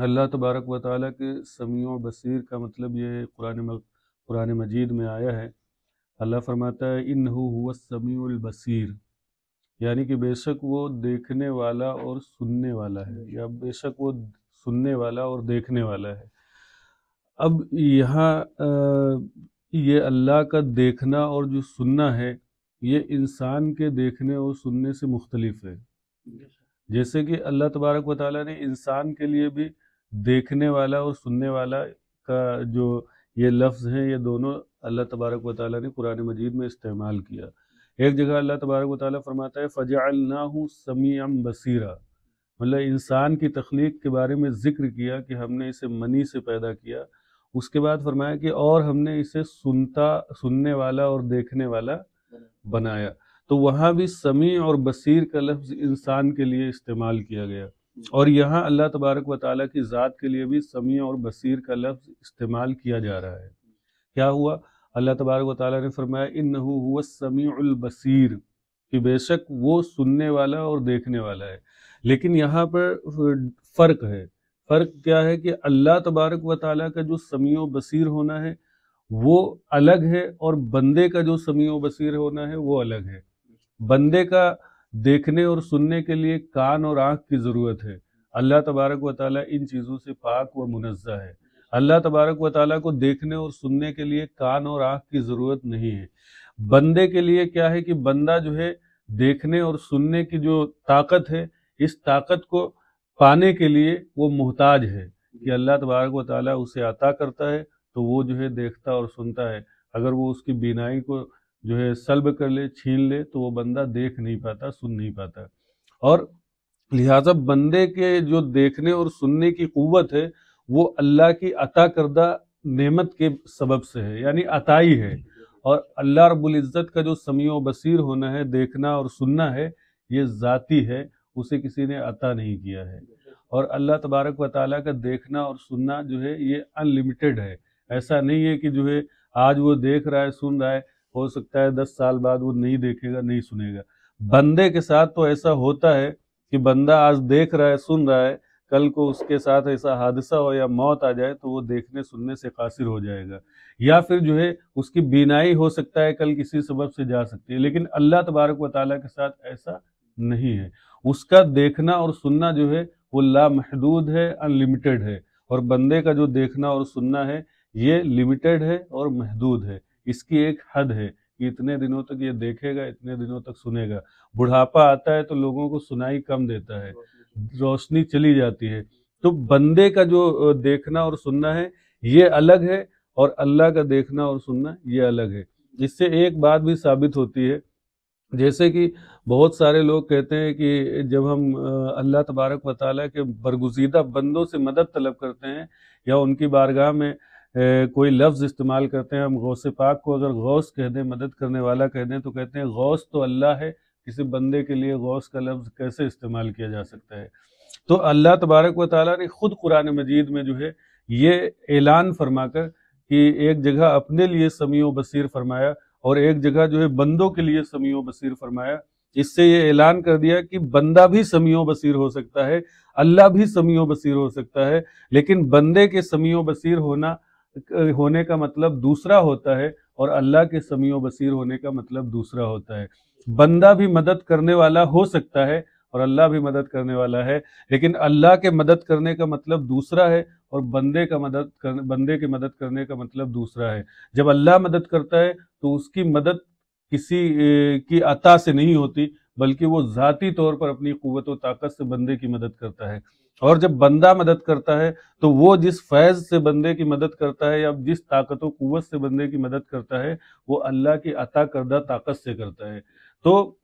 अल्लाह तबारक व ताली के समियों बसीर का मतलब ये कुरान कुरान मजीद में आया है अल्लाह फरमाता है इन हुआ समीबसर यानी कि बेशक वो देखने वाला और सुनने वाला है या बेशक वो सुनने वाला और देखने वाला है अब यहाँ ये अल्लाह का देखना और जो सुनना है ये इंसान के देखने और सुनने से मुख्तलिफ है जैसे कि अल्लाह तबारक वाली ने इंसान के लिए भी देखने वाला और सुनने वाला का जो ये लफ्ज़ हैं ये दोनों अल्लाह तबारक व ताली ने कुरान मजीद में इस्तेमाल किया एक जगह अल्लाह तबारक व ताली फरमाता है समी समीम बसीरा मतलब इंसान की तख्लीक के बारे में ज़िक्र किया कि हमने इसे मनी से पैदा किया उसके बाद फरमाया कि और हमने इसे सुनता सुनने वाला और देखने वाला बनाया तो वहाँ भी समी और बसीर का लफ्ज़ इंसान के लिए इस्तेमाल किया गया और यहाँ अल्लाह तबारक व ताली की ज़ात के लिए भी समी और बसीर का लफ्ज़ इस्तेमाल किया जा रहा है क्या हुआ अल्लाह तबारक व ताली ने फरमाया इन समीबसर कि बेशक वो सुनने वाला और देखने वाला है लेकिन यहाँ पर फ़र्क है फ़र्क क्या है कि अल्लाह तबारक व का जो समी बसीर होना है वो अलग है और बंदे का जो समी बसीर होना है वो अलग है बंदे का देखने और सुनने के लिए कान और आँख की ज़रूरत है अल्लाह तबारक व ताली इन चीज़ों से पाक व मुनज़ा है अल्लाह तबारक व ताली को देखने और सुनने के लिए कान और आँख की ज़रूरत नहीं है बंदे के लिए क्या है कि बंदा जो है देखने और सुनने की जो ताकत है इस ताकत को पाने के लिए वो मोहताज है कि अल्लाह तबारक व ताली उसे अता करता है तो वो जो है देखता और सुनता है अगर वो उसकी बीनाई को जो है सल्ब कर ले छीन ले तो वो बंदा देख नहीं पाता सुन नहीं पाता और लिहाजा बंदे के जो देखने और सुनने की कुवत है वो अल्लाह की अता करदा नेमत के सबब से है यानी अताई है और अल्लाह रबुल्ज़त का जो समय बसीर होना है देखना और सुनना है ये ज़ाती है उसे किसी ने अता नहीं किया है और अल्लाह तबारक व ताली का देखना और सुनना जो है ये अनलिमिटेड है ऐसा नहीं है कि जो है आज वो देख रहा है सुन रहा है हो सकता है दस साल बाद वो नहीं देखेगा नहीं सुनेगा बंदे के साथ तो ऐसा होता है कि बंदा आज देख रहा है सुन रहा है कल को उसके साथ ऐसा हादसा हो या मौत आ जाए तो वो देखने सुनने से कासिर हो जाएगा या फिर जो है उसकी बीनाई हो सकता है कल किसी सबब से जा सकती है लेकिन अल्लाह तबारक व के साथ ऐसा नहीं है उसका देखना और सुनना जो है वो लामहदूद है अनलिमिटेड है और बंदे का जो देखना और सुनना है ये लिमिटेड है और महदूद है इसकी एक हद है कि इतने दिनों तक ये देखेगा इतने दिनों तक सुनेगा बुढ़ापा आता है तो लोगों को सुनाई कम देता है रोशनी चली जाती है तो बंदे का जो देखना और सुनना है ये अलग है और अल्लाह का देखना और सुनना ये अलग है इससे एक बात भी साबित होती है जैसे कि बहुत सारे लोग कहते हैं कि जब हम अल्लाह तबारक वाली के बरगुजीदा बंदों से मदद तलब करते हैं या उनकी बारगाह में कोई लफ्ज़ इस्तेमाल करते हैं हम गौस पाक को अगर गौस कह दें मदद करने वाला कह दें तो कहते हैं गौस तो अल्लाह है किसी बंदे के लिए गौस का लफ्ज़ कैसे इस्तेमाल किया जा सकता है तो अल्लाह तबारक व ताली ने ख़ुद कुरान मजीद में जो है ये ऐलान फरमाकर कि एक जगह अपने लिए समी बसीर फरमाया और एक जगह जो है बंदों के लिए समी बसीर फरमाया इससे ये ऐलान कर दिया कि बंदा भी समी बसीर हो सकता है अल्लाह भी समी बसीर हो सकता है लेकिन बंदे के समी बसीर होना होने का मतलब दूसरा होता है और अल्लाह के समीओ बसीर होने का मतलब दूसरा होता है बंदा भी मदद करने वाला हो सकता है और अल्लाह भी मदद करने वाला है लेकिन अल्लाह के मदद करने का मतलब दूसरा है और बंदे का मदद कर बंदे की मदद करने का मतलब दूसरा है जब अल्लाह मदद करता है तो उसकी मदद किसी की अता से नहीं होती बल्कि वो ज़ाती तौर पर अपनी क़वत व ताकत से बंदे की मदद करता है और जब बंदा मदद करता है तो वो जिस फैज़ से बंदे की मदद करता है या जिस ताकत व से बंदे की मदद करता है वो अल्लाह की अता करदा ताकत से करता है तो